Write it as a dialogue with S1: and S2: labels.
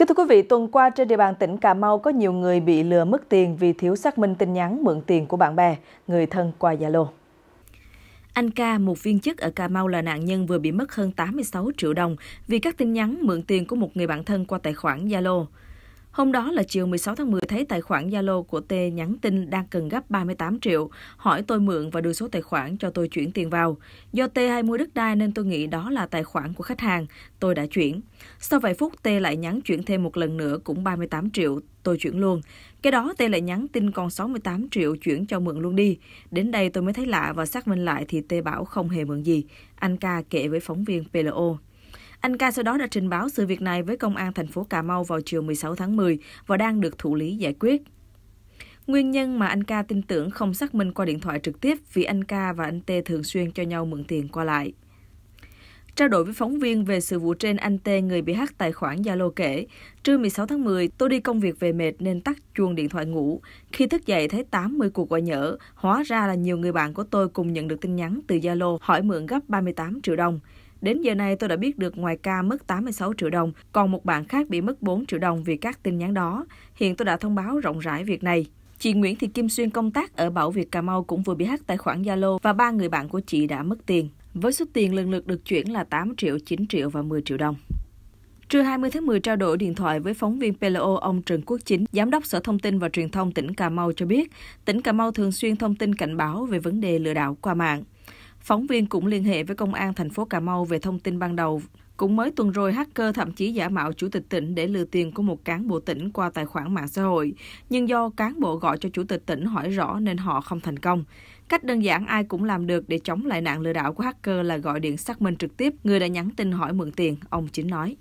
S1: Kính thưa quý vị, tuần qua trên địa bàn tỉnh Cà Mau có nhiều người bị lừa mất tiền vì thiếu xác minh tin nhắn mượn tiền của bạn bè, người thân qua Zalo. Anh Ca, một viên chức ở Cà Mau là nạn nhân vừa bị mất hơn 86 triệu đồng vì các tin nhắn mượn tiền của một người bạn thân qua tài khoản Zalo. Hôm đó là chiều 16 tháng 10 thấy tài khoản Zalo của T nhắn tin đang cần gấp 38 triệu, hỏi tôi mượn và đưa số tài khoản cho tôi chuyển tiền vào. Do T hay mua đất đai nên tôi nghĩ đó là tài khoản của khách hàng, tôi đã chuyển. Sau vài phút T lại nhắn chuyển thêm một lần nữa cũng 38 triệu, tôi chuyển luôn. Cái đó T lại nhắn tin còn 68 triệu chuyển cho mượn luôn đi. Đến đây tôi mới thấy lạ và xác minh lại thì T bảo không hề mượn gì. Anh ca kể với phóng viên PLO. Anh ca sau đó đã trình báo sự việc này với công an thành phố Cà Mau vào chiều 16 tháng 10 và đang được thụ lý giải quyết. Nguyên nhân mà anh ca tin tưởng không xác minh qua điện thoại trực tiếp vì anh ca và anh Tê thường xuyên cho nhau mượn tiền qua lại. Trao đổi với phóng viên về sự vụ trên anh Tê người bị hack tài khoản Zalo kể, trưa 16 tháng 10, tôi đi công việc về mệt nên tắt chuông điện thoại ngủ. Khi thức dậy thấy 80 cuộc gọi nhỡ, hóa ra là nhiều người bạn của tôi cùng nhận được tin nhắn từ Zalo hỏi mượn gấp 38 triệu đồng. Đến giờ này tôi đã biết được ngoài ca mất 86 triệu đồng, còn một bạn khác bị mất 4 triệu đồng vì các tin nhắn đó. Hiện tôi đã thông báo rộng rãi việc này. Chị Nguyễn Thị Kim Xuyên công tác ở Bảo Việt Cà Mau cũng vừa bị hack tài khoản Zalo và ba người bạn của chị đã mất tiền. Với số tiền lần lượt được chuyển là 8 triệu, 9 triệu và 10 triệu đồng. Trưa 20 tháng 10 trao đổi điện thoại với phóng viên PLO, ông Trần Quốc Chính, Giám đốc Sở Thông tin và Truyền thông tỉnh Cà Mau cho biết, tỉnh Cà Mau thường xuyên thông tin cảnh báo về vấn đề lừa đảo qua mạng. Phóng viên cũng liên hệ với công an thành phố Cà Mau về thông tin ban đầu. Cũng mới tuần rồi, hacker thậm chí giả mạo chủ tịch tỉnh để lừa tiền của một cán bộ tỉnh qua tài khoản mạng xã hội. Nhưng do cán bộ gọi cho chủ tịch tỉnh hỏi rõ nên họ không thành công. Cách đơn giản ai cũng làm được để chống lại nạn lừa đảo của hacker là gọi điện xác minh trực tiếp người đã nhắn tin hỏi mượn tiền, ông Chính nói.